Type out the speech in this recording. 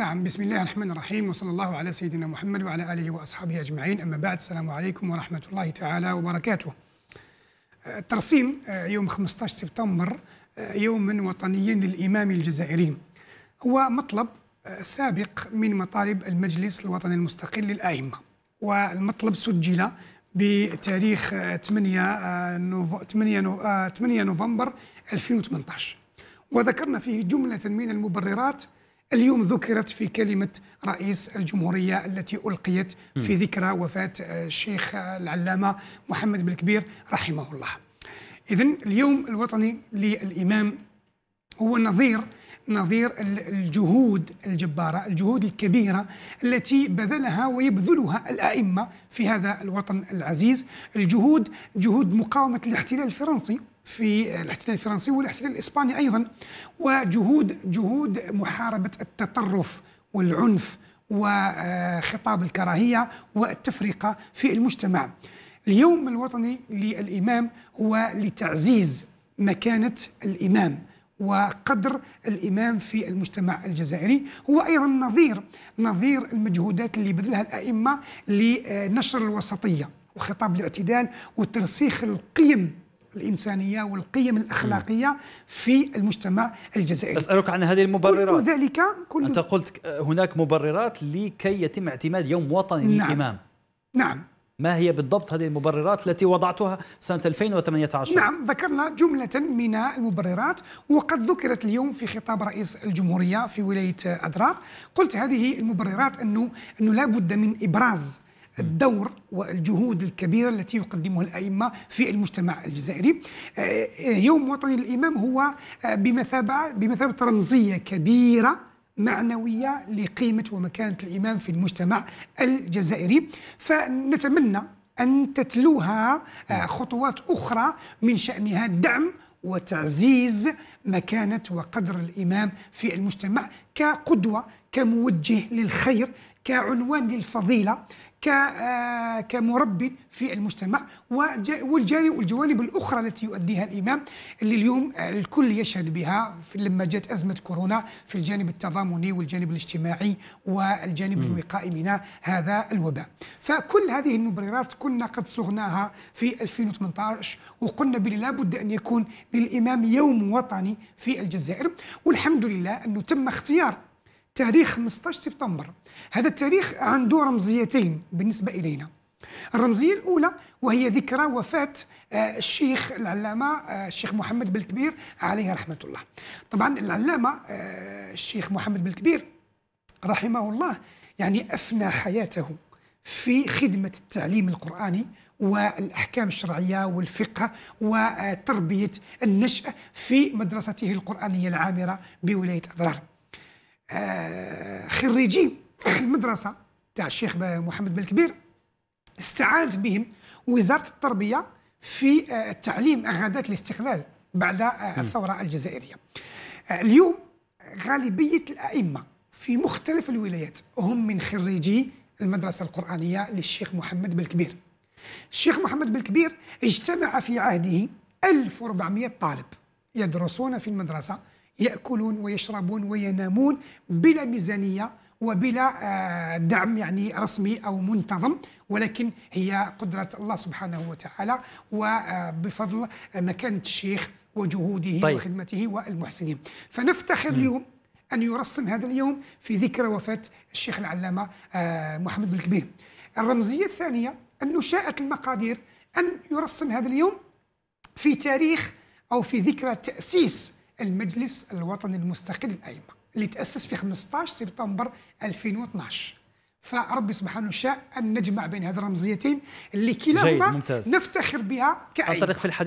نعم بسم الله الرحمن الرحيم وصلى الله على سيدنا محمد وعلى آله وأصحابه أجمعين أما بعد السلام عليكم ورحمة الله تعالى وبركاته الترسيم آه، آه، يوم 15 سبتمبر آه، يوما وطنيا للإمام الجزائري هو مطلب سابق من مطالب المجلس الوطني المستقل للأئمة والمطلب سجل بتاريخ 8 8, 8 نوفمبر 2018 وذكرنا فيه جملة من المبررات اليوم ذكرت في كلمة رئيس الجمهورية التي ألقيت في ذكرى وفاة آه، الشيخ آه، العلامة محمد بن كبير رحمه الله إذا اليوم الوطني للإمام هو نظير نظير الجهود الجبارة الجهود الكبيرة التي بذلها ويبذلها الأئمة في هذا الوطن العزيز الجهود جهود مقاومة الاحتلال الفرنسي في الاحتلال الفرنسي والاحتلال الاسباني ايضا وجهود جهود محاربه التطرف والعنف وخطاب الكراهيه والتفرقه في المجتمع. اليوم الوطني للامام هو لتعزيز مكانه الامام وقدر الامام في المجتمع الجزائري هو ايضا نظير نظير المجهودات اللي بذلها الائمه لنشر الوسطيه وخطاب الاعتدال وترسيخ القيم الإنسانية والقيم الأخلاقية في المجتمع الجزائري أسألك عن هذه المبررات كل ذلك كل أنت قلت هناك مبررات لكي يتم اعتماد يوم وطني نعم. للإمام نعم ما هي بالضبط هذه المبررات التي وضعتها سنة 2018 نعم ذكرنا جملة من المبررات وقد ذكرت اليوم في خطاب رئيس الجمهورية في ولاية أدرار قلت هذه المبررات أنه, أنه لا بد من إبراز الدور والجهود الكبيرة التي يقدمها الأئمة في المجتمع الجزائري آه، آه، يوم وطني الإمام هو آه، بمثابة, بمثابة رمزية كبيرة معنوية لقيمة ومكانة الإمام في المجتمع الجزائري فنتمنى أن تتلوها خطوات أخرى من شأنها الدعم وتعزيز مكانة وقدر الإمام في المجتمع كقدوة كموجه للخير كعنوان للفضيلة آه، كمرب في المجتمع والجانب والجوانب الاخرى التي يؤديها الامام اللي اليوم آه، الكل يشهد بها لما جت ازمه كورونا في الجانب التضامني والجانب الاجتماعي والجانب الوقائي من هذا الوباء فكل هذه المبررات كنا قد صغناها في 2018 وقلنا بلي لابد ان يكون للامام يوم وطني في الجزائر والحمد لله انه تم اختيار تاريخ 15 سبتمبر هذا التاريخ عنده رمزيتين بالنسبة إلينا الرمزية الأولى وهي ذكرى وفاة آه، الشيخ العلامة آه، الشيخ محمد بن الكبير عليه رحمة الله طبعا العلامة آه، الشيخ محمد بن الكبير رحمه الله يعني أفنى حياته في خدمة التعليم القرآني والأحكام الشرعية والفقه وتربية النشأ في مدرسته القرآنية العامرة بولاية أضرار آه، خريجي المدرسه تاع الشيخ محمد بن الكبير استعانت بهم وزاره التربيه في آه، التعليم غداة الاستقلال بعد آه، الثوره الجزائريه اليوم غالبيه الائمه في مختلف الولايات هم من خريجي المدرسه القرانيه للشيخ محمد بن الكبير الشيخ محمد بن الكبير اجتمع في عهده 1400 طالب يدرسون في المدرسه ياكلون ويشربون وينامون بلا ميزانيه وبلا آه، دعم يعني رسمي او منتظم ولكن هي قدره الله سبحانه وتعالى وبفضل آه، مكانه الشيخ وجهوده طيب. وخدمته والمحسنين فنفتخر اليوم ان يرسم هذا اليوم في ذكرى وفاه الشيخ العلامه آه، محمد بن كبير الرمزيه الثانيه انه شاءت المقادير ان يرسم هذا اليوم في تاريخ او في ذكرى تاسيس المجلس الوطني المستقل للأئمة اللي تأسس في 15 سبتمبر 2012 فرب سبحانه شاء أن نجمع بين هذه الرمزيتين اللي كلاهما نفتخر بها كأئمة طريق في الحديث